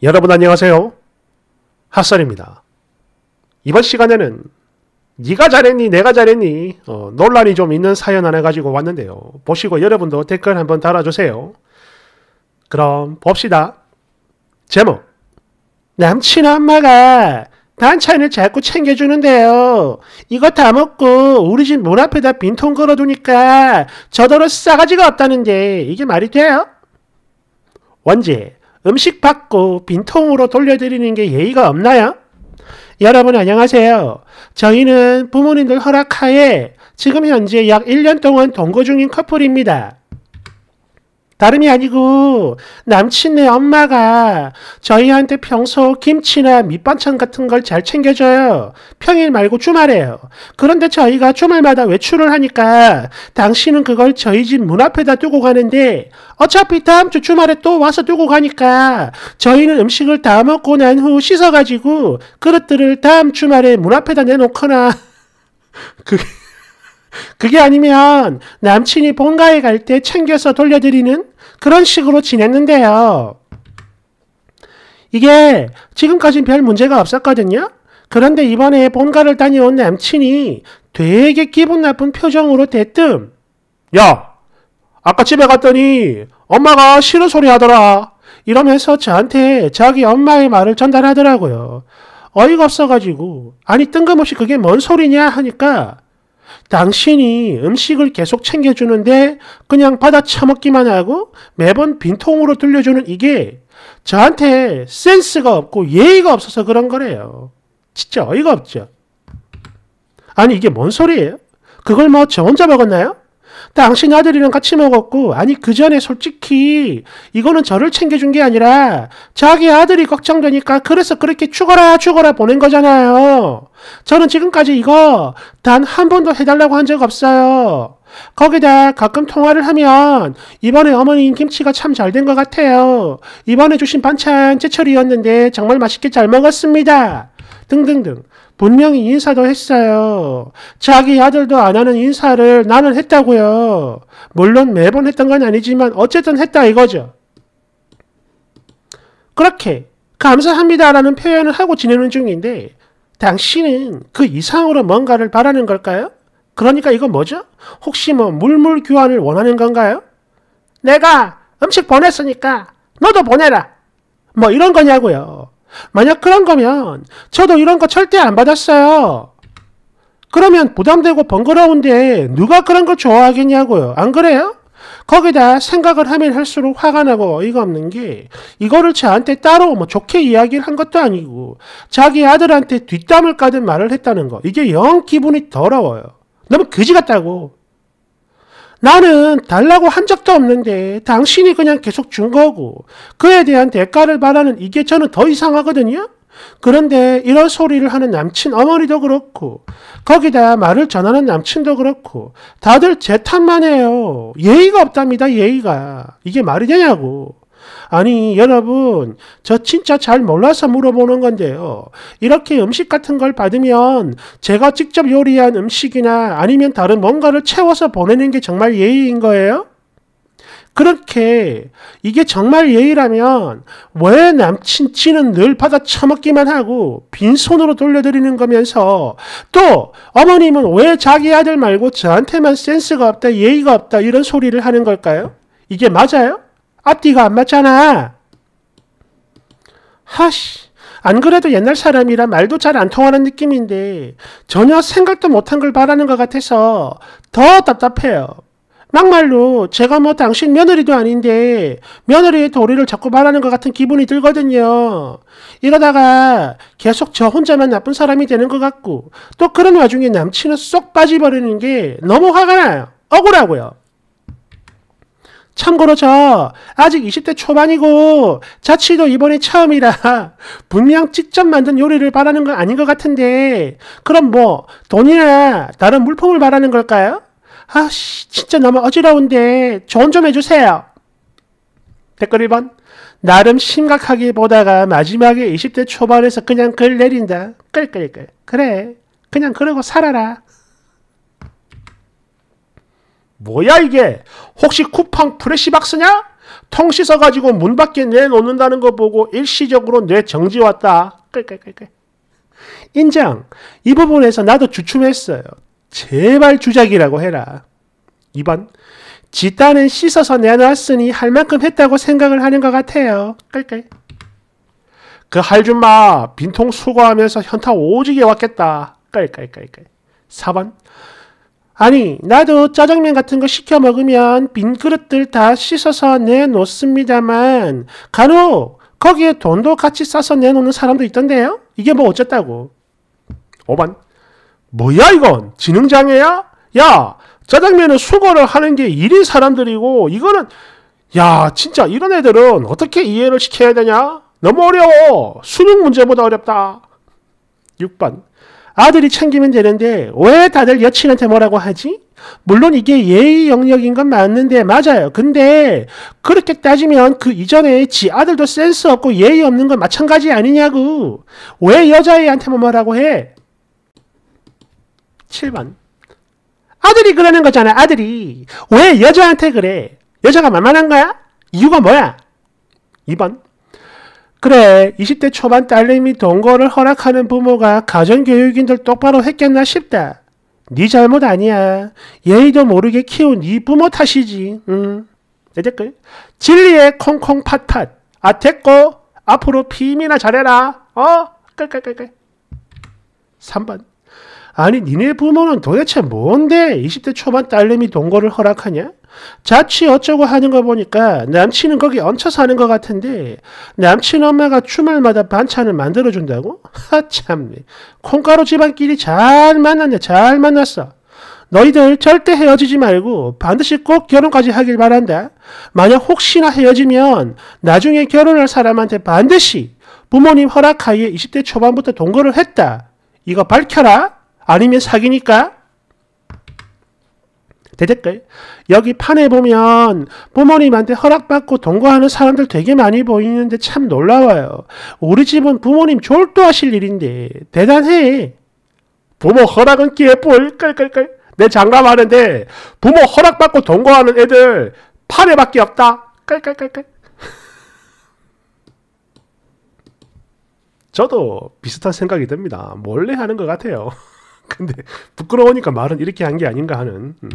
여러분 안녕하세요. 핫설입니다. 이번 시간에는 네가 잘했니 내가 잘했니 어, 논란이 좀 있는 사연 하나 가지고 왔는데요. 보시고 여러분도 댓글 한번 달아주세요. 그럼 봅시다. 제목 남친 엄마가 반찬을 자꾸 챙겨주는데요. 이거 다 먹고 우리 집 문 앞에다 빈통 걸어두니까 저더러 싸가지가 없다는데 이게 말이 돼요? 원제 음식 받고 빈통으로 돌려드리는 게 예의가 없나요? 여러분 안녕하세요. 저희는 부모님들 허락하에 지금 현재 약 1년 동안 동거 중인 커플입니다. 다름이 아니고 남친네 엄마가 저희한테 평소 김치나 밑반찬 같은 걸 잘 챙겨줘요. 평일 말고 주말에요. 그런데 저희가 주말마다 외출을 하니까 당신은 그걸 저희 집 문 앞에다 두고 가는데 어차피 다음 주 주말에 또 와서 두고 가니까 저희는 음식을 다 먹고 난 후 씻어가지고 그릇들을 다음 주말에 문 앞에다 내놓거나 그게 그게 아니면 남친이 본가에 갈 때 챙겨서 돌려드리는 그런 식으로 지냈는데요. 이게 지금까진 별 문제가 없었거든요. 그런데 이번에 본가를 다녀온 남친이 되게 기분 나쁜 표정으로 대뜸 야 아까 집에 갔더니 엄마가 싫은 소리 하더라 이러면서 저한테 자기 엄마의 말을 전달하더라고요. 어이가 없어가지고 아니 뜬금없이 그게 뭔 소리냐 하니까 당신이 음식을 계속 챙겨주는데 그냥 받아 처먹기만 하고 매번 빈통으로 들려주는 이게 저한테 센스가 없고 예의가 없어서 그런 거래요. 진짜 어이가 없죠. 아니 이게 뭔 소리예요? 그걸 뭐 저 혼자 먹었나요? 당신 아들이랑 같이 먹었고, 아니, 그 전에 솔직히, 이거는 저를 챙겨준 게 아니라, 자기 아들이 걱정되니까, 그래서 그렇게 죽어라, 죽어라 보낸 거잖아요. 저는 지금까지 이거, 단 한 번도 해달라고 한 적 없어요. 거기다 가끔 통화를 하면 이번에 어머님 김치가 참 잘 된 것 같아요. 이번에 주신 반찬 제철이었는데 정말 맛있게 잘 먹었습니다. 등등등. 분명히 인사도 했어요. 자기 아들도 안 하는 인사를 나는 했다고요. 물론 매번 했던 건 아니지만 어쨌든 했다 이거죠. 그렇게 감사합니다라는 표현을 하고 지내는 중인데 당신은 그 이상으로 뭔가를 바라는 걸까요? 그러니까 이건 뭐죠? 혹시 뭐 물물 교환을 원하는 건가요? 내가 음식 보냈으니까 너도 보내라. 뭐 이런 거냐고요. 만약 그런 거면 저도 이런 거 절대 안 받았어요. 그러면 부담되고 번거로운데 누가 그런 걸 좋아하겠냐고요. 안 그래요? 거기다 생각을 하면 할수록 화가 나고 어이가 없는 게 이거를 저한테 따로 뭐 좋게 이야기를 한 것도 아니고 자기 아들한테 뒷담을 까든 말을 했다는 거 이게 영 기분이 더러워요. 너무 그지 같다고. 나는 달라고 한 적도 없는데 당신이 그냥 계속 준 거고 그에 대한 대가를 바라는 이게 저는 더 이상하거든요. 그런데 이런 소리를 하는 남친 어머니도 그렇고 거기다 말을 전하는 남친도 그렇고 다들 제 탓만 해요. 예의가 없답니다. 예의가. 이게 말이 되냐고. 아니 여러분 저 진짜 잘 몰라서 물어보는 건데요. 이렇게 음식 같은 걸 받으면 제가 직접 요리한 음식이나 아니면 다른 뭔가를 채워서 보내는 게 정말 예의인 거예요? 그렇게 이게 정말 예의라면 왜 남친치는 늘 받아 처먹기만 하고 빈손으로 돌려드리는 거면서 또 어머님은 왜 자기 아들 말고 저한테만 센스가 없다 예의가 없다 이런 소리를 하는 걸까요? 이게 맞아요? 앞뒤가 안 맞잖아. 하씨, 안 그래도 옛날 사람이라 말도 잘 안 통하는 느낌인데 전혀 생각도 못한 걸 바라는 것 같아서 더 답답해요. 막말로 제가 뭐 당신 며느리도 아닌데 며느리의 도리를 자꾸 바라는것 같은 기분이 들거든요. 이러다가 계속 저 혼자만 나쁜 사람이 되는 것 같고 또 그런 와중에 남친은 쏙 빠져버리는 게 너무 화가 나요. 억울하고요. 참고로 저 아직 20대 초반이고 자취도 이번이 처음이라 분명 직접 만든 요리를 바라는 건 아닌 것 같은데 그럼 뭐 돈이나 다른 물품을 바라는 걸까요? 아씨 진짜 너무 어지러운데 조언 좀 해주세요. 댓글 1번 나름 심각하게 보다가 마지막에 20대 초반에서 그냥 글 내린다. 끌끌끌 그래 그냥 그러고 살아라. 뭐야 이게? 혹시 쿠팡 프레시박스냐? 통 씻어가지고 문 밖에 내놓는다는 거 보고 일시적으로 내 정지 왔다. 인장, 이 부분에서 나도 주춤했어요. 제발 주작이라고 해라. 2번, 지단은 씻어서 내놨으니 할 만큼 했다고 생각을 하는 것 같아요. 그 할줌마 빈통 수거하면서 현타 오지게 왔겠다. 4번 아니, 나도 짜장면 같은 거 시켜 먹으면 빈 그릇들 다 씻어서 내놓습니다만, 간혹 거기에 돈도 같이 싸서 내놓는 사람도 있던데요? 이게 뭐 어쨌다고. 5번. 뭐야 이건? 지능장애야? 야, 짜장면은 수거를 하는 게 1인 사람들이고, 이거는, 야, 진짜 이런 애들은 어떻게 이해를 시켜야 되냐? 너무 어려워. 수능 문제보다 어렵다. 6번. 아들이 챙기면 되는데 왜 다들 여친한테 뭐라고 하지? 물론 이게 예의 영역인 건 맞는데 맞아요. 근데 그렇게 따지면 그 이전에 지 아들도 센스 없고 예의 없는 건 마찬가지 아니냐고. 왜 여자애한테만 뭐 뭐라고 해? 7번. 아들이 그러는 거잖아, 아들이. 왜 여자한테 그래? 여자가 만만한 거야? 이유가 뭐야? 2번. 그래, 20대 초반 딸내미 동거를 허락하는 부모가 가정교육인들 똑바로 했겠나 싶다. 네 잘못 아니야. 예의도 모르게 키운 네 부모 탓이지. 음. 댓글. 진리의 콩콩 팥팥. 아 됐고 앞으로 피임이나 잘해라. 어? 끌끌끌끌. 3번. 아니 니네 부모는 도대체 뭔데 20대 초반 딸내미 동거를 허락하냐? 자취 어쩌고 하는 거 보니까 남친은 거기 얹혀 사는 것 같은데 남친 엄마가 주말마다 반찬을 만들어준다고? 하참 콩가루 집안끼리 잘 만났네 잘 만났어. 너희들 절대 헤어지지 말고 반드시 꼭 결혼까지 하길 바란다. 만약 혹시나 헤어지면 나중에 결혼할 사람한테 반드시 부모님 허락하에 20대 초반부터 동거를 했다. 이거 밝혀라. 아니면 사귀니까 대댓글 여기 판에 보면 부모님한테 허락받고 동거하는 사람들 되게 많이 보이는데 참 놀라워요. 우리 집은 부모님 졸도하실 일인데 대단해. 부모 허락은 기회뿔 끌끌내 장담하는데 부모 허락받고 동거하는 애들 판에밖에 없다. 끌끌끌끌 저도 비슷한 생각이 듭니다. 몰래 하는 것 같아요. 근데 부끄러우니까 말은 이렇게 한 게 아닌가 하는 음.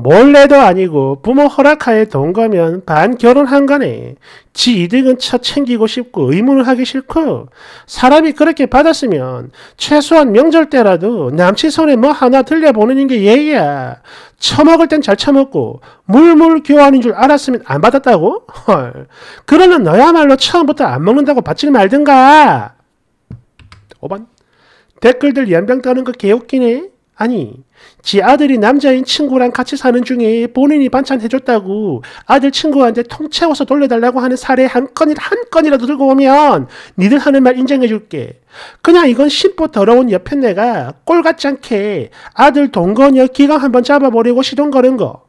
몰래도 아니고 부모 허락하에 돈가면반 결혼한 거네. 지 이득은 차 챙기고 싶고 의문을 하기 싫고 사람이 그렇게 받았으면 최소한 명절 때라도 남친 손에 뭐 하나 들려보내는 게 예의야. 처먹을 땐 잘 처먹고 물물 교환인 줄 알았으면 안 받았다고? 헐. 그러면 너야말로 처음부터 안 먹는다고 받지 말든가. 5번 댓글들 연병 따는거 개웃기네. 아니 지 아들이 남자인 친구랑 같이 사는 중에 본인이 반찬 해줬다고 아들 친구한테 통 채워서 돌려달라고 하는 사례 한 건이 한 건이라도 들고 오면 니들 하는 말 인정해줄게. 그냥 이건 심보 더러운 옆에 내가 꼴 같지 않게 아들 동거녀 기강 한번 잡아버리고 시동 거는 거.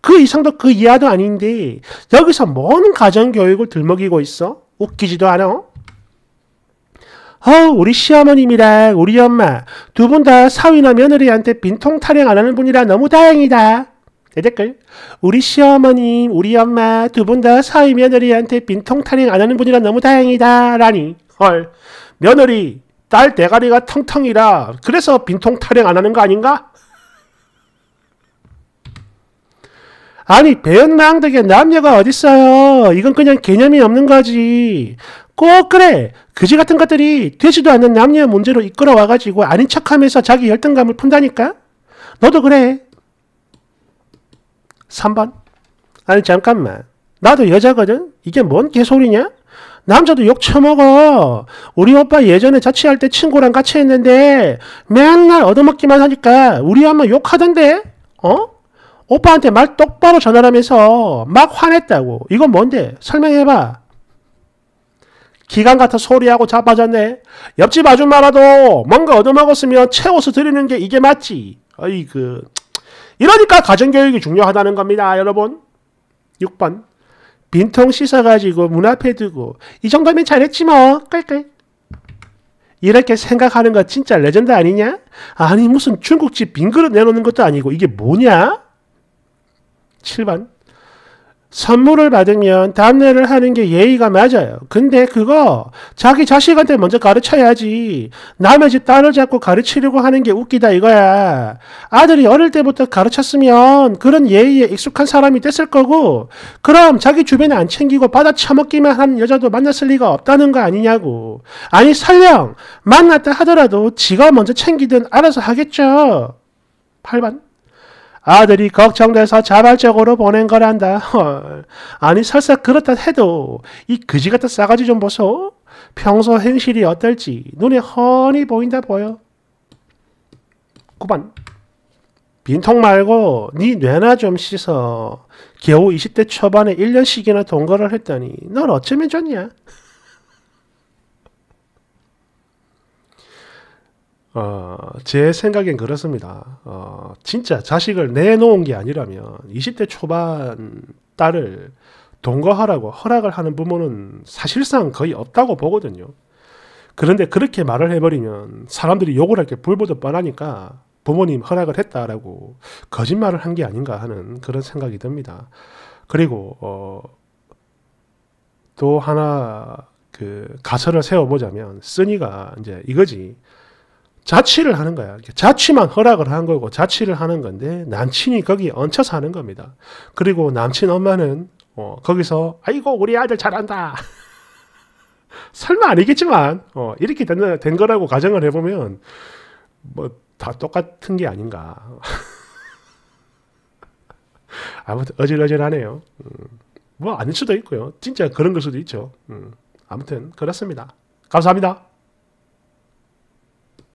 그 이상도 그 이하도 아닌데 여기서 뭔 가정교육을 들먹이고 있어? 웃기지도 않아? 어, 우리 시어머님이랑 우리 엄마 두 분 다 사위나 며느리한테 빈통 타령 안 하는 분이라 너무 다행이다. 내 댓글 우리 시어머님 우리 엄마 두 분 다 사위 며느리한테 빈통 타령 안 하는 분이라 너무 다행이다 라니 헐 며느리 딸 대가리가 텅텅이라 그래서 빈통 타령 안 하는 거 아닌가? 아니 배은망덕에 남녀가 어딨어요 이건 그냥 개념이 없는 거지 꼭 그래 그지 같은 것들이 되지도 않는 남녀의 문제로 이끌어와가지고 아닌 척하면서 자기 열등감을 푼다니까 너도 그래 3번 아니 잠깐만 나도 여자거든 이게 뭔 개소리냐 남자도 욕 처먹어 우리 오빠 예전에 자취할 때 친구랑 같이 했는데 맨날 얻어먹기만 하니까 우리 엄마 욕하던데 어? 오빠한테 말 똑바로 전하라면서 막 화냈다고 이건 뭔데 설명해봐 기간 같아 소리하고 자빠졌네. 옆집 아줌마라도 뭔가 얻어먹었으면 채워서 드리는 게 이게 맞지. 어이 그 이러니까 가정교육이 중요하다는 겁니다, 여러분. 6번. 빈통 씻어가지고 문 앞에 두고 이 정도면 잘했지 뭐. 깔깔. 이렇게 생각하는 거 진짜 레전드 아니냐? 아니 무슨 중국집 빈 그릇 내놓는 것도 아니고 이게 뭐냐? 7번. 선물을 받으면 답례를 하는 게 예의가 맞아요. 근데 그거 자기 자식한테 먼저 가르쳐야지. 남의 집 딸을 잡고 가르치려고 하는 게 웃기다 이거야. 아들이 어릴 때부터 가르쳤으면 그런 예의에 익숙한 사람이 됐을 거고 그럼 자기 주변에 안 챙기고 받아 처먹기만 한 여자도 만났을 리가 없다는 거 아니냐고. 아니 설령 만났다 하더라도 지가 먼저 챙기든 알아서 하겠죠. 8번 아들이 걱정돼서 자발적으로 보낸 거란다. 헐. 아니 설사 그렇다 해도 이 그지 같은 싸가지 좀 보소. 평소 행실이 어떨지 눈에 훤히 보인다 보여. 9번 빈통 말고 네 뇌나 좀 씻어. 겨우 20대 초반에 1년씩이나 동거를 했더니 넌 어쩌면 좋냐? 어, 제 생각엔 그렇습니다. 어, 진짜 자식을 내놓은 게 아니라면 20대 초반 딸을 동거하라고 허락을 하는 부모는 사실상 거의 없다고 보거든요. 그런데 그렇게 말을 해버리면 사람들이 욕을 할 게 불보듯 뻔하니까 부모님 허락을 했다라고 거짓말을 한 게 아닌가 하는 그런 생각이 듭니다. 그리고 어, 또 하나 그 가설을 세워보자면 쓰니가 이제 이거지. 자취를 하는 거야. 자취만 허락을 한 거고 자취를 하는 건데 남친이 거기 얹혀 사는 겁니다. 그리고 남친 엄마는 어, 거기서 아이고 우리 아들 잘한다. 설마 아니겠지만 어, 이렇게 된, 된 거라고 가정을 해보면 뭐 다 똑같은 게 아닌가. 아무튼 어질어질하네요. 음, 뭐 아닐 수도 있고요. 진짜 그런 걸 수도 있죠. 음, 아무튼 그렇습니다. 감사합니다.